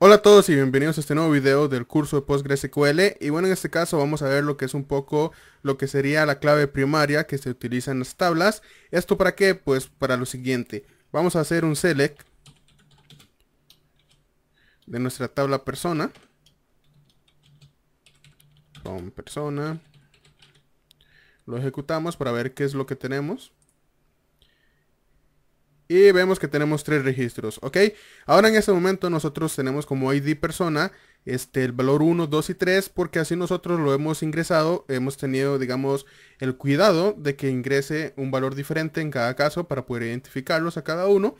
Hola a todos y bienvenidos a este nuevo video del curso de PostgreSQL y bueno en este caso vamos a ver lo que es un poco lo que sería la clave primaria que se utiliza en las tablas ¿esto para qué? pues para lo siguiente vamos a hacer un select de nuestra tabla persona con persona lo ejecutamos para ver qué es lo que tenemos y vemos que tenemos tres registros, ¿ok? Ahora en este momento nosotros tenemos como ID persona este, el valor 1, 2 y 3 porque así nosotros lo hemos ingresado, hemos tenido, digamos, el cuidado de que ingrese un valor diferente en cada caso para poder identificarlos a cada uno.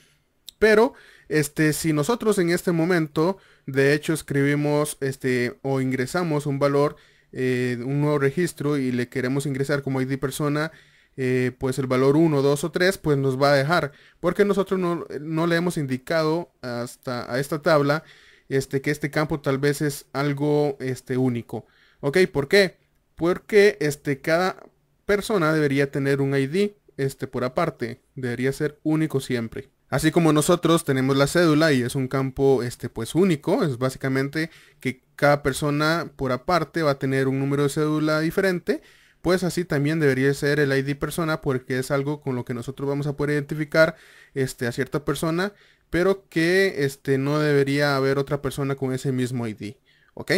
Pero, este, si nosotros en este momento, de hecho, escribimos este, o ingresamos un valor, eh, un nuevo registro y le queremos ingresar como ID persona, eh, pues el valor 1, 2 o 3, pues nos va a dejar. Porque nosotros no, eh, no le hemos indicado hasta a esta tabla este, que este campo tal vez es algo este, único. ¿Ok? ¿Por qué? Porque este, cada persona debería tener un ID este, por aparte. Debería ser único siempre. Así como nosotros tenemos la cédula y es un campo este, pues único, es básicamente que cada persona por aparte va a tener un número de cédula diferente pues así también debería ser el ID persona porque es algo con lo que nosotros vamos a poder identificar este, a cierta persona, pero que este, no debería haber otra persona con ese mismo ID, ¿ok?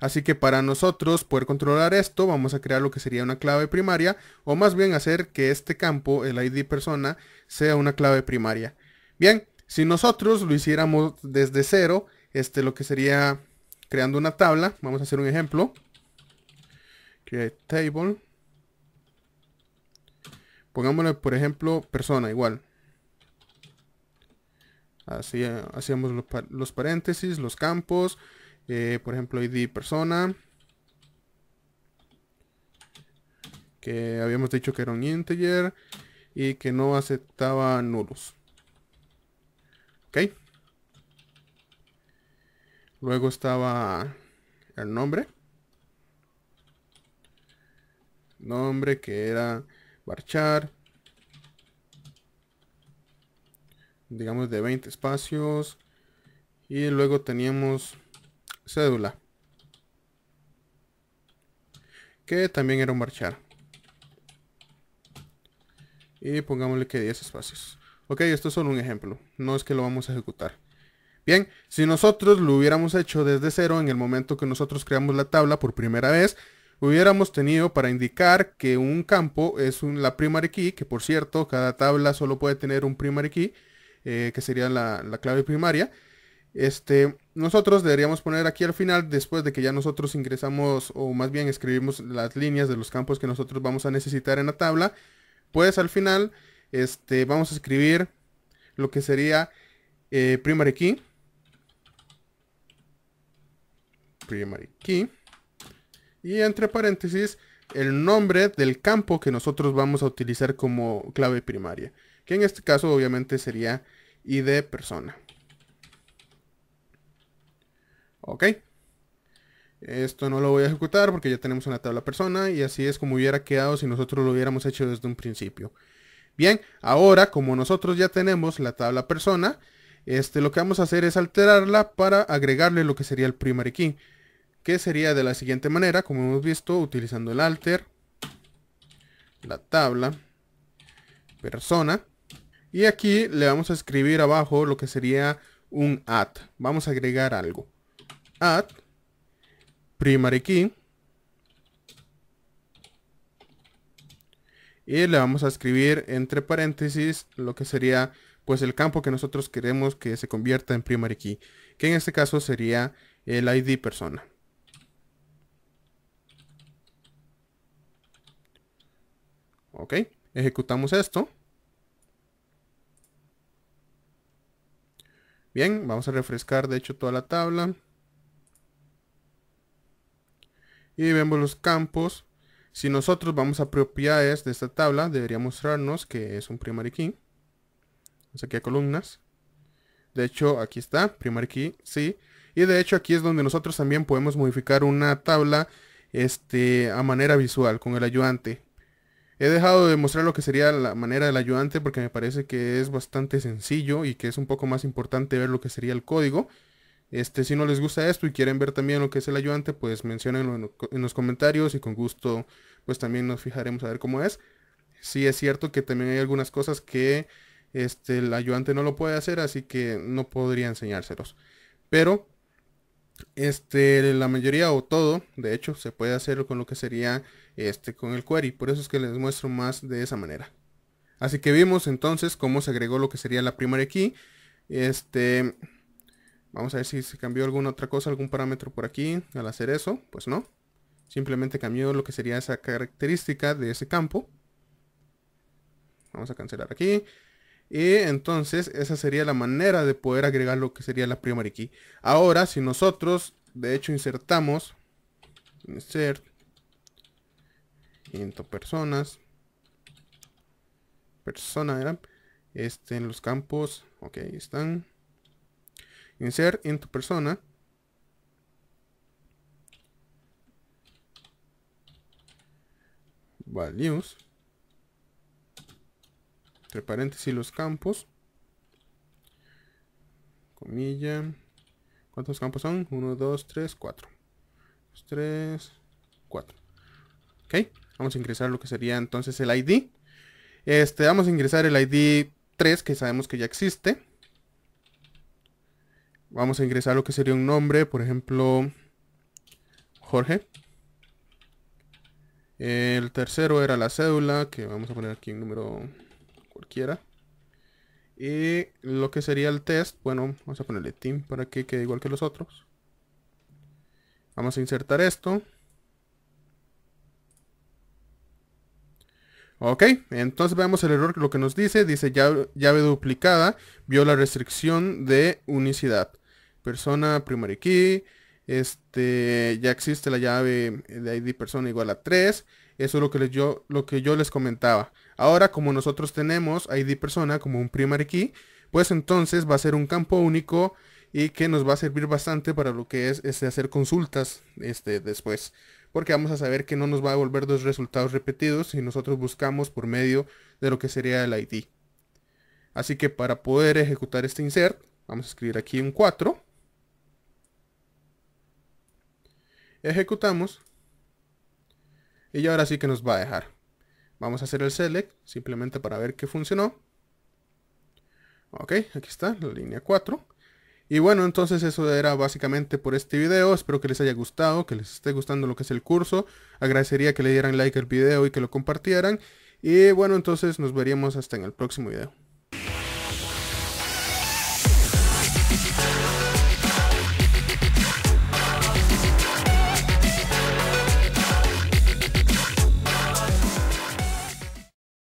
Así que para nosotros poder controlar esto, vamos a crear lo que sería una clave primaria, o más bien hacer que este campo, el ID persona, sea una clave primaria. Bien, si nosotros lo hiciéramos desde cero, este lo que sería creando una tabla, vamos a hacer un ejemplo. Create table. Pongámosle, por ejemplo, persona igual. Así eh, hacíamos los, paréntesis, los campos. Eh, por ejemplo, ID persona. Que habíamos dicho que era un integer. Y que no aceptaba nulos. Ok. Luego estaba el nombre. Nombre que era Barchar. Digamos de 20 espacios. Y luego teníamos cédula. Que también era un marchar. Y pongámosle que 10 espacios. Ok, esto es solo un ejemplo. No es que lo vamos a ejecutar. Bien, si nosotros lo hubiéramos hecho desde cero en el momento que nosotros creamos la tabla por primera vez, hubiéramos tenido para indicar que un campo es la primary key, que por cierto, cada tabla solo puede tener un primary key, eh, que sería la, clave primaria. Este, nosotros deberíamos poner aquí al final, después de que ya nosotros ingresamos, o más bien escribimos las líneas de los campos que nosotros vamos a necesitar en la tabla, pues al final este, vamos a escribir lo que sería eh, primary key. Primary key. Y entre paréntesis, el nombre del campo que nosotros vamos a utilizar como clave primaria. Que en este caso obviamente sería ID persona. Ok. Esto no lo voy a ejecutar porque ya tenemos una tabla persona y así es como hubiera quedado si nosotros lo hubiéramos hecho desde un principio. Bien, ahora como nosotros ya tenemos la tabla persona, este, lo que vamos a hacer es alterarla para agregarle lo que sería el primary key que sería de la siguiente manera, como hemos visto, utilizando el alter, la tabla, persona, y aquí le vamos a escribir abajo lo que sería un add. Vamos a agregar algo. Add, primary key, y le vamos a escribir entre paréntesis lo que sería pues el campo que nosotros queremos que se convierta en primary key, que en este caso sería el ID persona. Ok, ejecutamos esto. Bien, vamos a refrescar de hecho toda la tabla. Y vemos los campos. Si nosotros vamos a propiedades de esta tabla, debería mostrarnos que es un primary key. Vamos aquí a columnas. De hecho, aquí está, primary key, sí. Y de hecho aquí es donde nosotros también podemos modificar una tabla este, a manera visual con el ayudante. He dejado de mostrar lo que sería la manera del ayudante porque me parece que es bastante sencillo y que es un poco más importante ver lo que sería el código. Este, si no les gusta esto y quieren ver también lo que es el ayudante, pues mencionenlo en, los comentarios y con gusto pues también nos fijaremos a ver cómo es. Sí es cierto que también hay algunas cosas que este, el ayudante no lo puede hacer, así que no podría enseñárselos. Pero este, la mayoría o todo, de hecho, se puede hacer con lo que sería este, con el query. Por eso es que les muestro más de esa manera. Así que vimos entonces cómo se agregó lo que sería la primary key. Este, vamos a ver si se cambió alguna otra cosa, algún parámetro por aquí al hacer eso. Pues no. Simplemente cambió lo que sería esa característica de ese campo. Vamos a cancelar aquí. Y entonces esa sería la manera de poder agregar lo que sería la primary key. Ahora si nosotros de hecho insertamos. Insert 500 personas. Persona era. Este, en los campos. Ok, ahí están. Insert en tu persona. Values. Entre paréntesis los campos. Comilla. ¿Cuántos campos son? 1, 2, 3, 4. 3, 4. ¿Ok? Vamos a ingresar lo que sería entonces el ID. Este, vamos a ingresar el ID 3 que sabemos que ya existe. Vamos a ingresar lo que sería un nombre, por ejemplo, Jorge. El tercero era la cédula, que vamos a poner aquí un número cualquiera. Y lo que sería el test, bueno, vamos a ponerle team para que quede igual que los otros. Vamos a insertar esto. Ok, entonces veamos el error, lo que nos dice. Dice llave, duplicada, vio la restricción de unicidad. Persona primary key, este, ya existe la llave de ID persona igual a 3. Eso es lo que, yo, lo que yo les comentaba. Ahora, como nosotros tenemos ID persona como un primary key, pues entonces va a ser un campo único y que nos va a servir bastante para lo que es este, hacer consultas este, después porque vamos a saber que no nos va a devolver dos resultados repetidos si nosotros buscamos por medio de lo que sería el ID. Así que para poder ejecutar este insert, vamos a escribir aquí un 4. Ejecutamos. Y ahora sí que nos va a dejar. Vamos a hacer el select, simplemente para ver que funcionó. Ok, aquí está, la línea 4. Y bueno, entonces eso era básicamente por este video. Espero que les haya gustado, que les esté gustando lo que es el curso. Agradecería que le dieran like al video y que lo compartieran. Y bueno, entonces nos veríamos hasta en el próximo video.